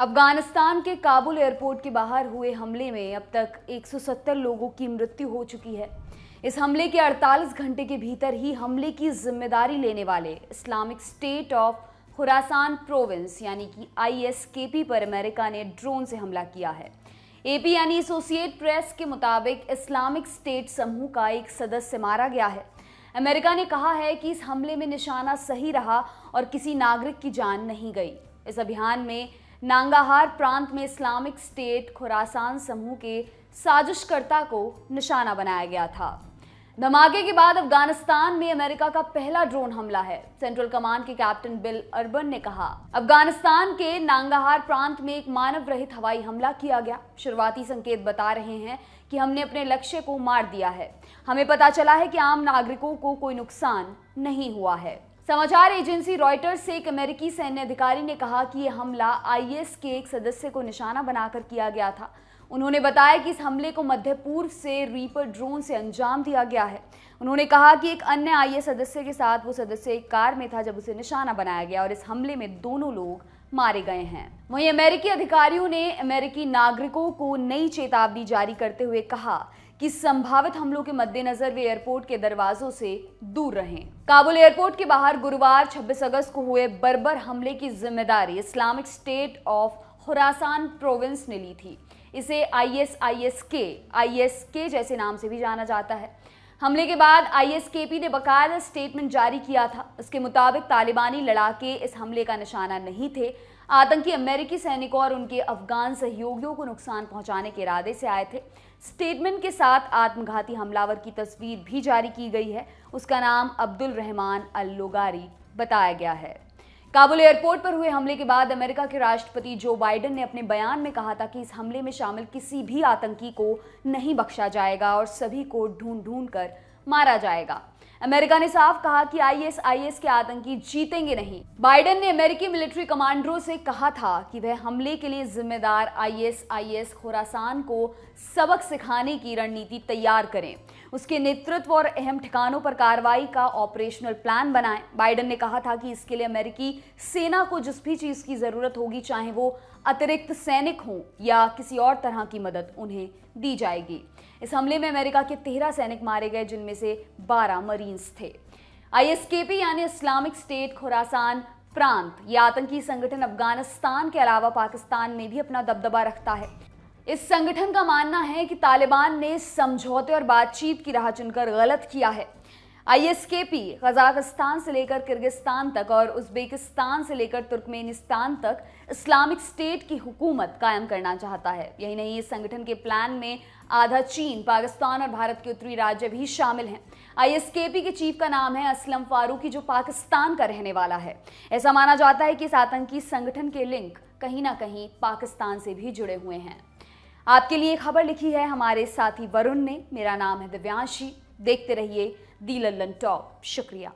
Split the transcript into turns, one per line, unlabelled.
अफगानिस्तान के काबुल एयरपोर्ट के बाहर हुए हमले में अब तक 170 लोगों की मृत्यु हो चुकी है इस हमले के 48 घंटे के भीतर ही हमले की जिम्मेदारी लेने वाले Islamic State of Khorasan province यानी कि आईएसकेपी पर अमेरिका ने ड्रोन से हमला किया है एपी यानी एसोसिएट प्रेस के मुताबिक इस्लामिक स्टेट समूह का एक सदस्य मारा गया है अमेरिका ने कहा है कि इस हमले में निशाना सही रहा और किसी नागरिक की जान नहीं गई इस अभियान में नांगाहार प्रांत में इस्लामिक स्टेट खुरासान समूह के साजिशकर्ता को निशाना बनाया गया था धमाके के बाद अफगानिस्तान में अमेरिका का पहला ड्रोन हमला है सेंट्रल कमांड के कैप्टन बिल अर्बन ने कहा अफगानिस्तान के नांगाहार प्रांत में एक मानव रहित हवाई हमला किया गया शुरुआती संकेत बता रहे हैं कि हमने अपने लक्ष्य को मार दिया है हमें पता चला है कि आम नागरिकों को कोई नुकसान नहीं हुआ है समाचार एजेंसी रॉयटर्स से एक अमेरिकी सैन्य अधिकारी ने कहा कि यह हमला आईएस के एक सदस्य को निशाना बनाकर किया गया था उन्होंने बताया कि इस हमले को मध्य पूर्व से रीपर ड्रोन से अंजाम दिया गया है उन्होंने कहा कि एक अन्य आईएस सदस्य के साथ वो सदस्य एक कार में था जब उसे निशाना बनाया गया और इस हमले में दोनों लोग मारे गए हैं वहीं अमेरिकी अधिकारियों ने अमेरिकी नागरिकों को नई चेतावनी जारी करते हुए कहा कि संभावित हमलों के मद्देनजर वे एयरपोर्ट के दरवाजों से दूर रहें काबुल एयरपोर्ट के बाहर गुरुवार 26 अगस्त को हुए बर्बर हमले की जिम्मेदारी Islamic State of Khorasan province ने ली थी इसे आईएसआईएसके आईएसके जैसे नाम से भी जाना जाता है हमले के बाद आईएसकेपी ने बकायदा स्टेटमेंट जारी किया था उसके मुताबिक तालिबानी लड़ाके इस हमले का निशाना नहीं थे आतंकी अमेरिकी सैनिकों और उनके अफगान सहयोगियों को नुकसान पहुंचाने के इरादे से आए थे स्टेटमेंट के साथ आत्मघाती हमलावर की तस्वीर भी जारी की गई है उसका नाम अब्दुल रहमान अल लोगारी बताया गया है काबुल एयरपोर्ट पर हुए हमले के बाद अमेरिका के राष्ट्रपति जो बाइडेन ने अपने बयान में कहा था कि इस हमले में शामिल किसी भी आतंकी को नहीं बख्शा जाएगा और सभी को ढूंढ ढूंढ कर मारा जाएगा अमेरिका ने साफ कहा कि आईएसआईएस के आतंकी जीतेंगे नहीं बाइडेन ने अमेरिकी मिलिट्री कमांडरों से कहा था कि वह हमले के लिए जिम्मेदार आईएसआईएस खुरासान को सबक सिखाने की रणनीति तैयार करें उसके नेतृत्व और अहम ठिकानों पर कार्रवाई का ऑपरेशनल प्लान बनाएं बाइडेन ने कहा था कि इसके लिए अमेरिकी सेना को जिस भी चीज़ की ज़रूरत होगी चाहे वो अतिरिक्त सैनिक हों या किसी और तरह की मदद उन्हें दी जाएगी इस हमले में अमेरिका के तेरह सैनिक मारे गए जिनमें से बारह मरीन्स थे आईएसकेपी यानी इस्लामिक स्टेट खुरासान प्रांत यह आतंकी संगठन अफगानिस्तान के अलावा पाकिस्तान में भी अपना दबदबा रखता है इस संगठन का मानना है कि तालिबान ने समझौते और बातचीत की राह चुनकर गलत किया है आईएसकेपी कजाकिस्तान से लेकर किर्गिस्तान तक और उज्बेकिस्तान से लेकर तुर्कमेनिस्तान तक इस्लामिक स्टेट की हुकूमत कायम करना चाहता है यही नहीं इस संगठन के प्लान में आधा चीन पाकिस्तान और भारत के उत्तरी राज्य भी शामिल हैं आईएसकेपी के चीफ का नाम है असलम फारूकी जो पाकिस्तान का रहने वाला है ऐसा माना जाता है कि इस आतंकी संगठन के लिंक कहीं ना कहीं पाकिस्तान से भी जुड़े हुए हैं आपके लिए खबर लिखी है हमारे साथी वरुण ने मेरा नाम है दिव्यांशी देखते रहिए दी लल्लन टॉप शुक्रिया